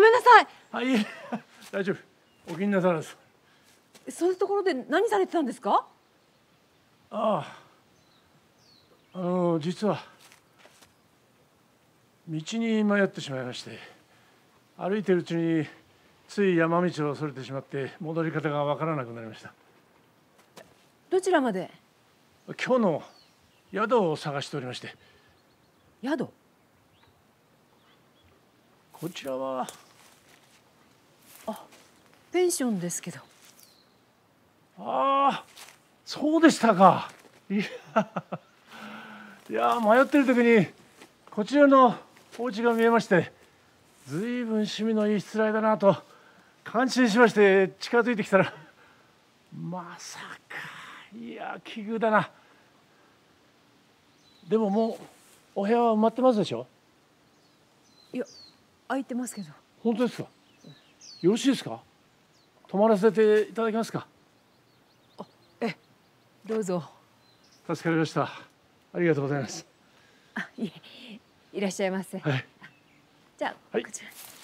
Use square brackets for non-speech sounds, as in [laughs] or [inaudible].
ごめんなさいはい [laughs] 大丈夫お気になさらずそういうところで何されてたんですかあああの実は道に迷ってしまいまして歩いてるうちについ山道をそれてしまって戻り方が分からなくなりましたどちらまで今日の宿を探しておりまして宿こちらはションですけどああそうでしたかいや迷ってる時にこちらのお家が見えまして随分趣味のいいらいだなと感心しまして近づいてきたらまさかいや奇遇だなでももうお部屋は埋まってますでしょいや空いてますけど本当ですかよろしいですか泊まらせていただけますかえどうぞ助かりましたありがとうございますあいえいらっしゃいませ、はい、じゃあ、はい、こちら